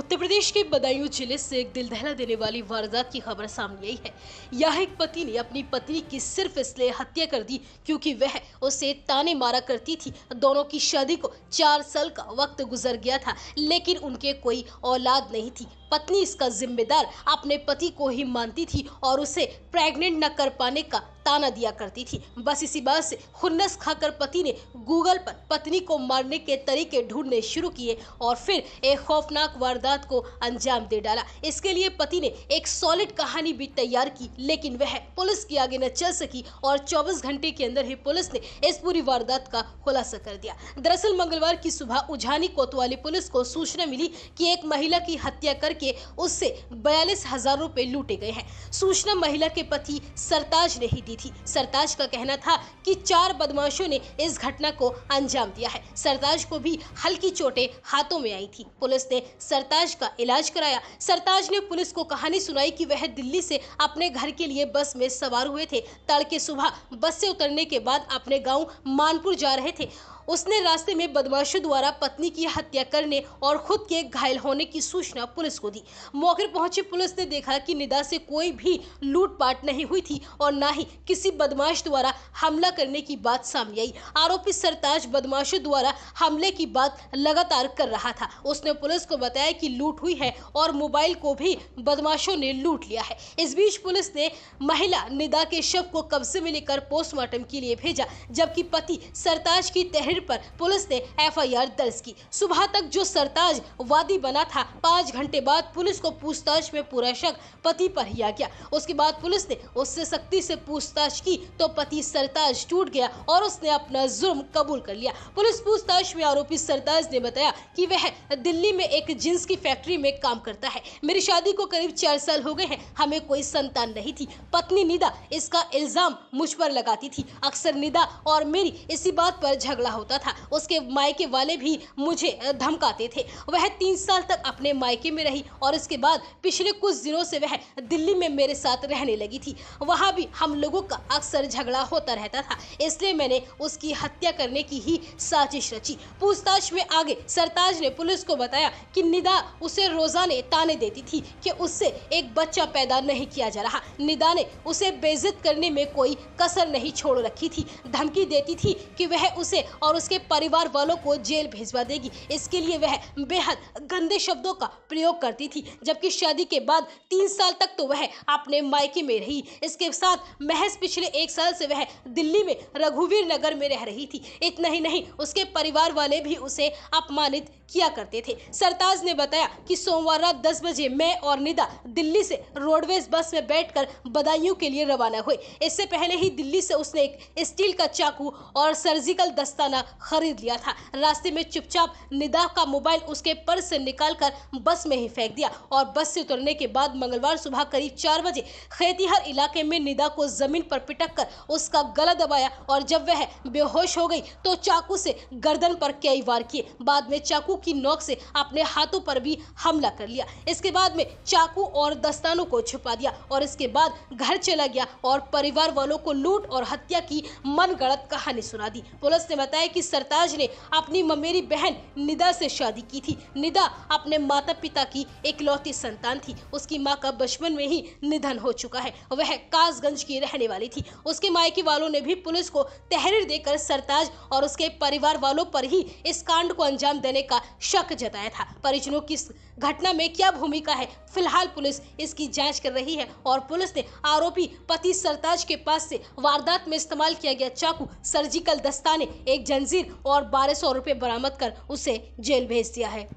उत्तर प्रदेश के बदायूं जिले से एक दिल दहला देने वाली वारदात की खबर सामने आई है यहाँ एक पति ने अपनी पत्नी की सिर्फ इसलिए हत्या कर दी क्योंकि वह उसे ताने मारा करती थी दोनों की शादी को चार साल का वक्त गुजर गया था लेकिन उनके कोई औलाद नहीं थी पत्नी इसका जिम्मेदार अपने पति को ही मानती थी और उसे प्रेग्नेंट न कर पाने का ताना दिया करती थी बस इसी बात से खुन्नस खाकर पति ने गूगल पर पत्नी को मारने के तरीके ढूंढने शुरू किए और फिर एक खौफनाक वारदात को अंजाम दे डाला इसके लिए पति ने एक सॉलिड कहानी भी तैयार की लेकिन वह पुलिस की आगे न चल सकी और 24 घंटे के अंदर ही पुलिस ने इस पूरी वारदात का खुलासा कर दिया दरअसल मंगलवार की सुबह उजानी कोतवाली पुलिस को सूचना मिली कि एक महिला की हत्या करके उससे बयालीस हजार रुपए लूटे गए हैं सूचना महिला के पति सरताज ने ही दी थी सरताज का कहना था कि चार बदमाशों ने इस घटना को अंजाम दिया है सरताज को भी हल्की चोटें हाथों में आई थी पुलिस ने सरताज का इलाज कराया सरताज ने पुलिस को कहानी सुनाई कि वह दिल्ली से अपने घर के लिए बस में सवार हुए थे तड़के सुबह बस से उतरने के बाद अपने गाँव मानपुर जा रहे थे उसने रास्ते में बदमाशों द्वारा पत्नी की हत्या करने और खुद के घायल होने की सूचना पुलिस को दी मौके पहुंची पुलिस ने देखा कि निदा से कोई भी लूटपाट नहीं हुई थी और ना ही किसी बदमाश द्वारा हमला करने की बात सामने आई आरोपी सरताज बदमाशों द्वारा हमले की बात लगातार कर रहा था उसने पुलिस को बताया कि लूट हुई है और मोबाइल को भी बदमाशों ने लूट लिया है इस बीच पुलिस ने महिला निदा के शव को कब्जे में लेकर पोस्टमार्टम के लिए भेजा जबकि पति सरताज की तहरीर शरीर पर पुलिस ने एफआईआर दर्ज की सुबह तक जो सरताज वादी बना था पाँच घंटे बाद पुलिस को पूछताछ में पूरा शक पति पर ही आ गया उसके बाद पुलिस ने उससे सख्ती से पूछताछ की तो पति सरताज टूट गया और उसने अपना जुर्म कबूल कर लिया पुलिस पूछताछ में आरोपी सरताज ने बताया कि वह दिल्ली में एक जींस की फैक्ट्री में काम करता है मेरी शादी को करीब चार साल हो गए हैं हमें कोई संतान नहीं थी पत्नी निदा इसका इल्ज़ाम मुझ पर लगाती थी अक्सर निदा और मेरी इसी बात पर झगड़ा होता होता था उसके मायके वाले भी मुझे धमकाते थे वह तीन साल तक अपने मायके में रही और इसके बाद पिछले कुछ दिनों से वह दिल्ली में मेरे साथ रहने लगी थी वहाँ भी हम लोगों का अक्सर झगड़ा होता रहता था इसलिए मैंने उसकी हत्या करने की ही साजिश रची पूछताछ में आगे सरताज ने पुलिस को बताया कि निदा उसे रोजाने ताने देती थी कि उससे एक बच्चा पैदा नहीं किया जा रहा निदा ने उसे बेजत करने में कोई कसर नहीं छोड़ रखी थी धमकी देती थी कि वह उसे और और उसके परिवार वालों को जेल भिजवा देगी इसके लिए वह बेहद गंदे शब्दों का प्रयोग करती थी जबकि शादी के बाद तीन साल तक तो वह अपने मायके में रही इसके साथ महज पिछले एक साल से वह दिल्ली में रघुवीर नगर में रह रही थी इतना ही नहीं उसके परिवार वाले भी उसे अपमानित किया करते थे सरताज ने बताया कि सोमवार रात 10 बजे मैं और निदा दिल्ली से रोडवेज बस में बैठकर बदायूं के लिए रवाना हुए इससे पहले ही दिल्ली से उसने एक स्टील का चाकू और सर्जिकल दस्ताना द्वारा खरीद लिया था रास्ते में चुपचाप निदा का मोबाइल उसके पर्स से निकालकर बस में ही फेंक दिया और बस से उतरने के बाद मंगलवार सुबह करीब चार बजे खेतीहर इलाके में निदा को जमीन पर पिटक कर उसका गला दबाया और जब वह बेहोश हो गई तो चाकू से गर्दन पर कई वार किए बाद में चाकू की नोक से अपने हाथों पर भी हमला कर लिया इसके बाद में चाकू और दस्तानों को छुपा दिया और इसके बाद घर चला गया और परिवार वालों को लूट और हत्या की मनगढ़ंत कहानी सुना दी पुलिस ने बताया कि सरताज ने अपनी ममेरी बहन निदा से शादी की थी निदा अपने माता पिता की इकलौती संतान थी उसकी माँ का बचपन में ही निधन हो चुका है वह कासगंज की रहने वाली थी उसके मायके वालों ने भी पुलिस को तहरीर देकर सरताज और उसके परिवार वालों पर ही इस कांड को अंजाम देने का शक जताया था परिजनों की घटना में क्या भूमिका है फिलहाल पुलिस इसकी जांच कर रही है और पुलिस ने आरोपी पति सरताज के पास से वारदात में इस्तेमाल किया गया चाकू सर्जिकल दस्ताने एक जन बेंजीन और बारह सौ रुपये बरामद कर उसे जेल भेज दिया है